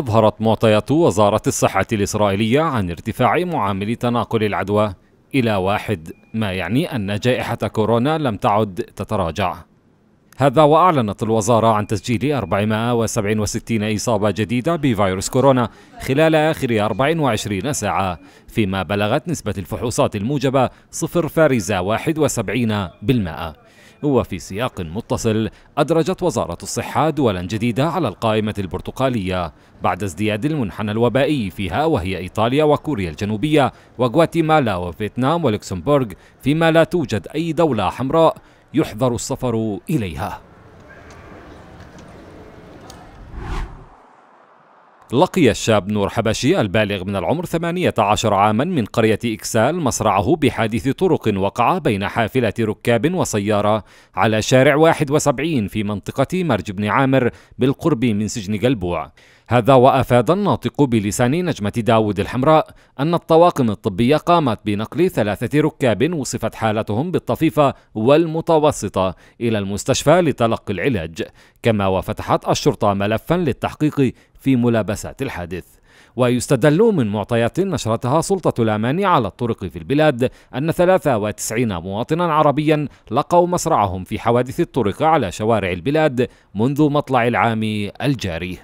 أظهرت معطيات وزارة الصحة الإسرائيلية عن ارتفاع معامل تناقل العدوى إلى واحد ما يعني أن جائحة كورونا لم تعد تتراجع هذا وأعلنت الوزارة عن تسجيل 467 إصابة جديدة بفيروس كورونا خلال آخر 24 ساعة فيما بلغت نسبة الفحوصات الموجبة 0.71% وفي سياق متصل أدرجت وزارة الصحة دولا جديدة على القائمة البرتقالية بعد ازدياد المنحنى الوبائي فيها وهي إيطاليا وكوريا الجنوبية وغواتيمالا وفيتنام ولوكسمبورغ فيما لا توجد أي دولة حمراء يحظر السفر إليها لقي الشاب نور حبشي البالغ من العمر 18 عاما من قرية إكسال مصرعه بحادث طرق وقع بين حافلة ركاب وسيارة على شارع 71 في منطقة مرج بن عامر بالقرب من سجن قلبوع هذا وأفاد الناطق بلسان نجمة داود الحمراء أن الطواقم الطبية قامت بنقل ثلاثة ركاب وصفت حالتهم بالطفيفة والمتوسطة إلى المستشفى لتلقي العلاج كما وفتحت الشرطة ملفا للتحقيق في ملابسات الحادث ويستدل من معطيات نشرتها سلطة الأمان على الطرق في البلاد أن 93 مواطنا عربيا لقوا مصرعهم في حوادث الطرق على شوارع البلاد منذ مطلع العام الجاري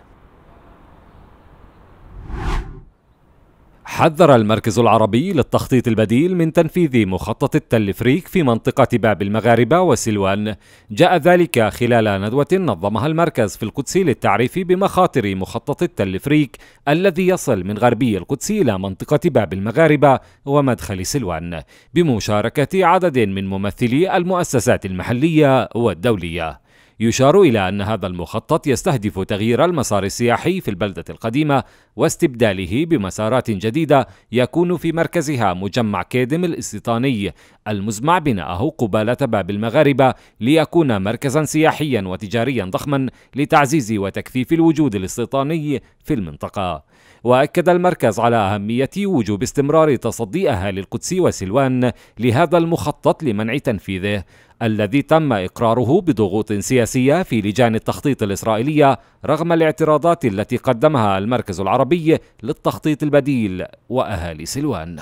حذر المركز العربي للتخطيط البديل من تنفيذ مخطط التلفريك في منطقة باب المغاربة وسلوان جاء ذلك خلال ندوة نظمها المركز في القدس للتعريف بمخاطر مخطط التلفريك الذي يصل من غربي القدس إلى منطقة باب المغاربة ومدخل سلوان بمشاركة عدد من ممثلي المؤسسات المحلية والدولية يشار إلى أن هذا المخطط يستهدف تغيير المسار السياحي في البلدة القديمة واستبداله بمسارات جديدة يكون في مركزها مجمع كيدم الاستيطاني المزمع بناءه قبالة باب المغاربة ليكون مركزا سياحيا وتجاريا ضخما لتعزيز وتكثيف الوجود الاستيطاني في المنطقة وأكد المركز على أهمية وجوب استمرار تصدي أهالي القدس وسلوان لهذا المخطط لمنع تنفيذه الذي تم إقراره بضغوط سياسية في لجان التخطيط الإسرائيلية رغم الاعتراضات التي قدمها المركز العربي العربي للتخطيط البديل وأهالي سلوان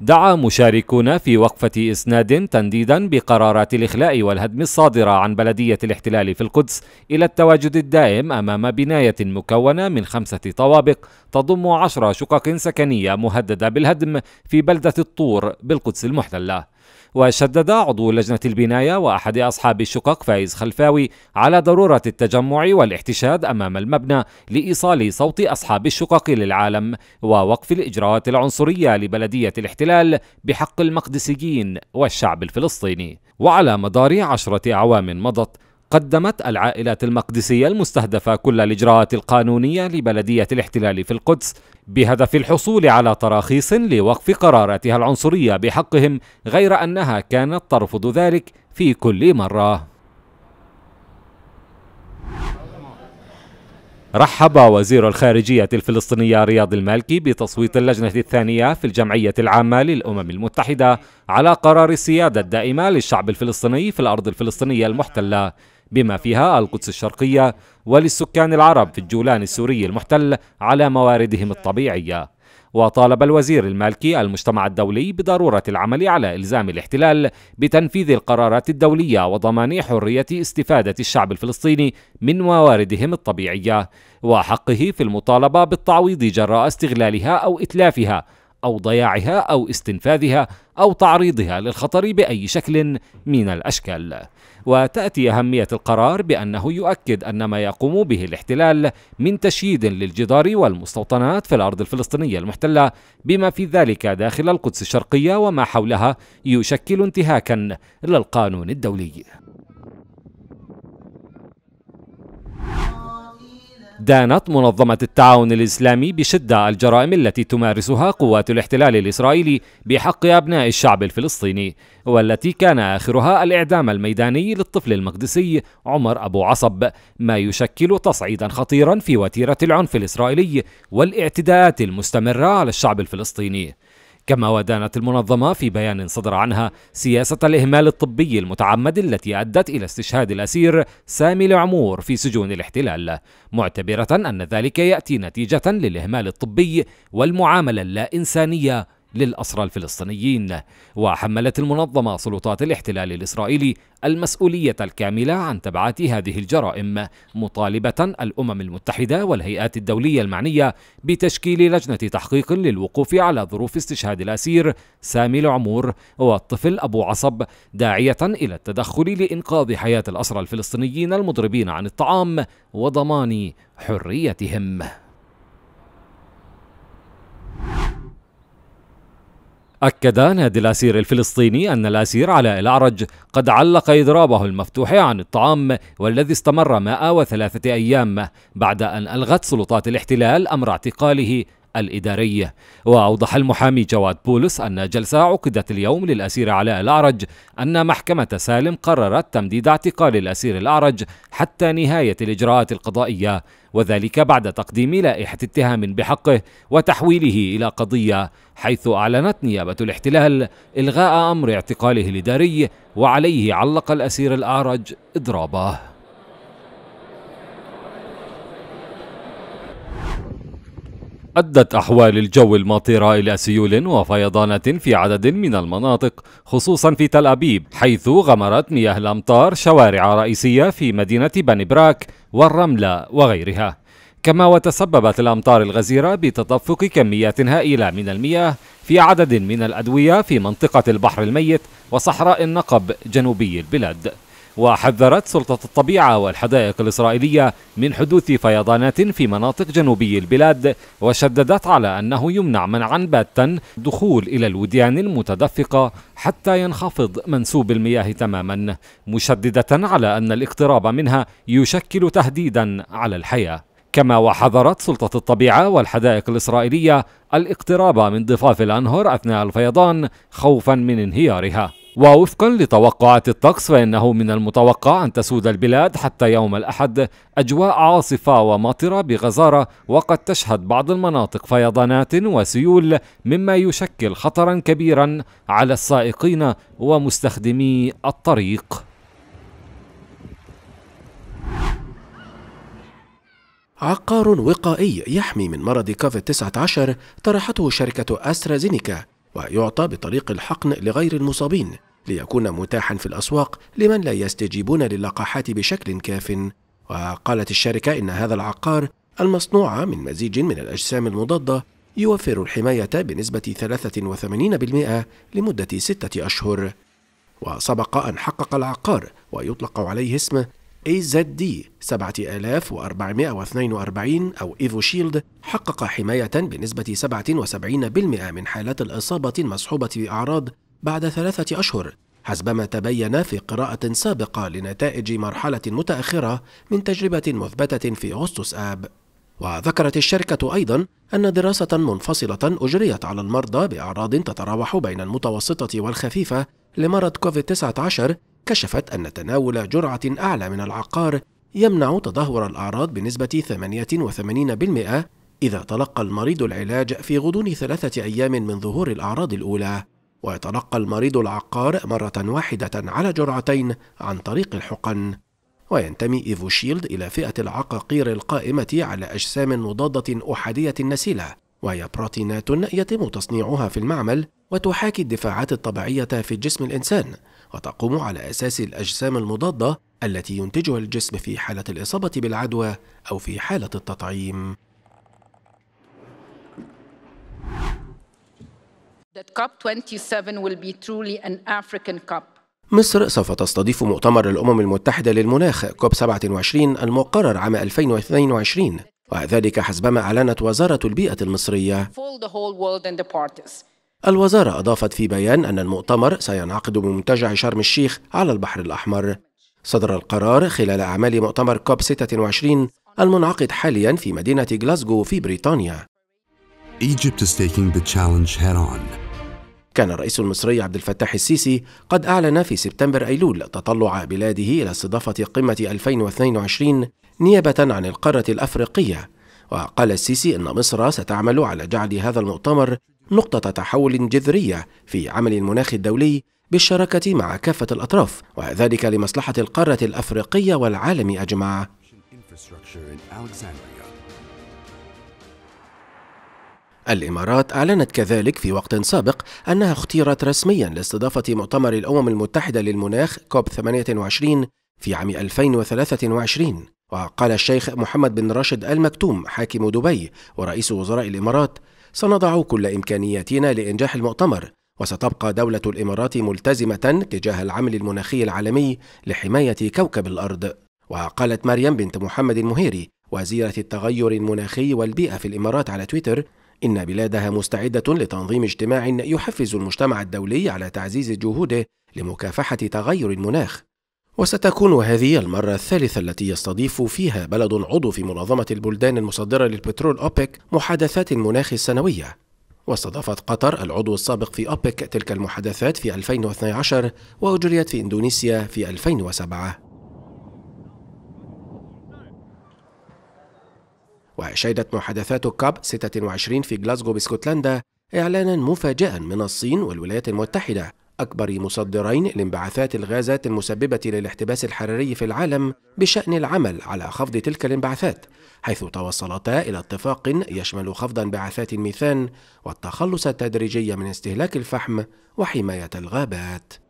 دعا مشاركون في وقفة إسناد تنديدا بقرارات الإخلاء والهدم الصادرة عن بلدية الاحتلال في القدس إلى التواجد الدائم أمام بناية مكونة من خمسة طوابق تضم عشر شقق سكنية مهددة بالهدم في بلدة الطور بالقدس المحتلة وشدد عضو لجنة البناية وأحد أصحاب الشقق فايز خلفاوي على ضرورة التجمع والاحتشاد أمام المبنى لإيصال صوت أصحاب الشقق للعالم ووقف الإجراءات العنصرية لبلدية الاحتلال بحق المقدسيين والشعب الفلسطيني وعلى مدار عشرة أعوام مضت قدمت العائلات المقدسية المستهدفة كل الإجراءات القانونية لبلدية الاحتلال في القدس بهدف الحصول على تراخيص لوقف قراراتها العنصرية بحقهم غير أنها كانت ترفض ذلك في كل مرة رحب وزير الخارجية الفلسطينية رياض المالكي بتصويت اللجنة الثانية في الجمعية العامة للأمم المتحدة على قرار السيادة الدائمة للشعب الفلسطيني في الأرض الفلسطينية المحتلة بما فيها القدس الشرقية وللسكان العرب في الجولان السوري المحتل على مواردهم الطبيعية وطالب الوزير المالكي المجتمع الدولي بضرورة العمل على إلزام الاحتلال بتنفيذ القرارات الدولية وضمان حرية استفادة الشعب الفلسطيني من مواردهم الطبيعية وحقه في المطالبة بالتعويض جراء استغلالها أو إتلافها أو ضياعها أو استنفاذها أو تعريضها للخطر بأي شكل من الأشكال. وتأتي أهمية القرار بأنه يؤكد أن ما يقوم به الاحتلال من تشييد للجدار والمستوطنات في الأرض الفلسطينية المحتلة بما في ذلك داخل القدس الشرقية وما حولها يشكل انتهاكا للقانون الدولي. دانت منظمة التعاون الإسلامي بشدة الجرائم التي تمارسها قوات الاحتلال الإسرائيلي بحق أبناء الشعب الفلسطيني والتي كان آخرها الإعدام الميداني للطفل المقدسي عمر أبو عصب ما يشكل تصعيدا خطيرا في وتيرة العنف الإسرائيلي والاعتداءات المستمرة على الشعب الفلسطيني كما ودانت المنظمة في بيان صدر عنها سياسة الإهمال الطبي المتعمد التي أدت إلى استشهاد الأسير سامي العمور في سجون الاحتلال معتبرة أن ذلك يأتي نتيجة للإهمال الطبي والمعاملة اللا إنسانية للأسرى الفلسطينيين وحملت المنظمة سلطات الاحتلال الإسرائيلي المسؤولية الكاملة عن تبعات هذه الجرائم مطالبة الأمم المتحدة والهيئات الدولية المعنية بتشكيل لجنة تحقيق للوقوف على ظروف استشهاد الأسير سامي العمور والطفل أبو عصب داعية إلى التدخل لإنقاذ حياة الأسرى الفلسطينيين المضربين عن الطعام وضمان حريتهم أكد نادي الأسير الفلسطيني أن الأسير علاء الأعرج قد علق إضرابه المفتوح عن الطعام والذي استمر 103 أيام بعد أن ألغت سلطات الاحتلال أمر اعتقاله الإداري وأوضح المحامي جواد بولس أن جلسة عقدت اليوم للأسير علاء الأعرج أن محكمة سالم قررت تمديد اعتقال الأسير الأعرج حتى نهاية الإجراءات القضائية وذلك بعد تقديم لائحة اتهام بحقه وتحويله إلى قضية حيث أعلنت نيابة الاحتلال إلغاء أمر اعتقاله الإداري وعليه علق الأسير الأعرج إضرابه أدت أحوال الجو المطيرة إلى سيول وفيضانات في عدد من المناطق خصوصا في تل أبيب حيث غمرت مياه الأمطار شوارع رئيسية في مدينة بني براك والرملة وغيرها كما وتسببت الأمطار الغزيرة بتدفق كميات هائلة من المياه في عدد من الأدوية في منطقة البحر الميت وصحراء النقب جنوبي البلاد وحذرت سلطة الطبيعة والحدائق الإسرائيلية من حدوث فيضانات في مناطق جنوبي البلاد وشددت على أنه يمنع منعا باتا دخول إلى الوديان المتدفقة حتى ينخفض منسوب المياه تماما مشددة على أن الاقتراب منها يشكل تهديدا على الحياة كما وحذرت سلطة الطبيعة والحدائق الإسرائيلية الاقتراب من ضفاف الأنهر أثناء الفيضان خوفا من انهيارها ووفقا لتوقعات الطقس فإنه من المتوقع أن تسود البلاد حتى يوم الأحد أجواء عاصفة ومطرة بغزارة وقد تشهد بعض المناطق فيضانات وسيول مما يشكل خطرا كبيرا على السائقين ومستخدمي الطريق عقار وقائي يحمي من مرض كوفيد 19 طرحته شركة أسترازينيكا ويعطى بطريق الحقن لغير المصابين ليكون متاحا في الأسواق لمن لا يستجيبون للقاحات بشكل كاف وقالت الشركة إن هذا العقار المصنوع من مزيج من الأجسام المضادة يوفر الحماية بنسبة 83% لمدة ستة أشهر وسبق أن حقق العقار ويطلق عليه اسم AZD 7442 أو إيفو شيلد حقق حماية بنسبة 77% من حالات الإصابة المصحوبة بأعراض بعد ثلاثة أشهر حسبما تبين في قراءة سابقة لنتائج مرحلة متأخرة من تجربة مثبتة في أغسطس آب وذكرت الشركة أيضا أن دراسة منفصلة أجريت على المرضى بأعراض تتراوح بين المتوسطة والخفيفة لمرض كوفيد-19 كشفت أن تناول جرعة أعلى من العقار يمنع تدهور الأعراض بنسبة 88% إذا تلقى المريض العلاج في غضون ثلاثة أيام من ظهور الأعراض الأولى ويتلقى المريض العقار مرة واحدة على جرعتين عن طريق الحقن وينتمي إيفوشيلد إلى فئة العقاقير القائمة على أجسام مضادة أحادية نسيلة، وهي بروتينات يتم تصنيعها في المعمل وتحاكي الدفاعات الطبيعية في جسم الإنسان وتقوم على أساس الأجسام المضادة التي ينتجها الجسم في حالة الإصابة بالعدوى أو في حالة التطعيم مصر سوف تستضيف مؤتمر الأمم المتحدة للمناخ كوب 27 المقرر عام 2022 وذلك حسبما أعلنت وزارة البيئة المصرية الوزارة أضافت في بيان أن المؤتمر سينعقد بمنتجع شرم الشيخ على البحر الأحمر. صدر القرار خلال أعمال مؤتمر كوب 26 المنعقد حاليا في مدينة غلاسجو في بريطانيا. Egypt is taking the challenge head on. كان الرئيس المصري عبد الفتاح السيسي قد أعلن في سبتمبر أيلول تطلع بلاده إلى استضافة قمة 2022 نيابة عن القارة الأفريقية وقال السيسي أن مصر ستعمل على جعل هذا المؤتمر نقطة تحول جذرية في عمل المناخ الدولي بالشراكة مع كافة الأطراف وذلك لمصلحة القارة الأفريقية والعالم أجمع الإمارات أعلنت كذلك في وقت سابق أنها اختيرت رسميا لاستضافة مؤتمر الأمم المتحدة للمناخ كوب 28 في عام 2023 وقال الشيخ محمد بن راشد آل مكتوم حاكم دبي ورئيس وزراء الإمارات سنضع كل إمكانياتنا لإنجاح المؤتمر وستبقى دولة الإمارات ملتزمة تجاه العمل المناخي العالمي لحماية كوكب الأرض وقالت مريم بنت محمد المهيري وزيرة التغير المناخي والبيئة في الإمارات على تويتر إن بلادها مستعدة لتنظيم اجتماع يحفز المجتمع الدولي على تعزيز جهوده لمكافحة تغير المناخ وستكون هذه المرة الثالثة التي يستضيف فيها بلد عضو في منظمة البلدان المصدرة للبترول أوبك محادثات المناخ السنوية واستضافت قطر العضو السابق في أوبك تلك المحادثات في 2012 وأجريت في إندونيسيا في 2007 وأشادت محادثات كاب 26 في جلاسكو باسكتلندا إعلانا مفاجئا من الصين والولايات المتحدة أكبر مصدرين لانبعاثات الغازات المسببة للاحتباس الحراري في العالم بشأن العمل على خفض تلك الانبعاثات حيث توصلتا إلى اتفاق يشمل خفض انبعاثات الميثان والتخلص التدريجي من استهلاك الفحم وحماية الغابات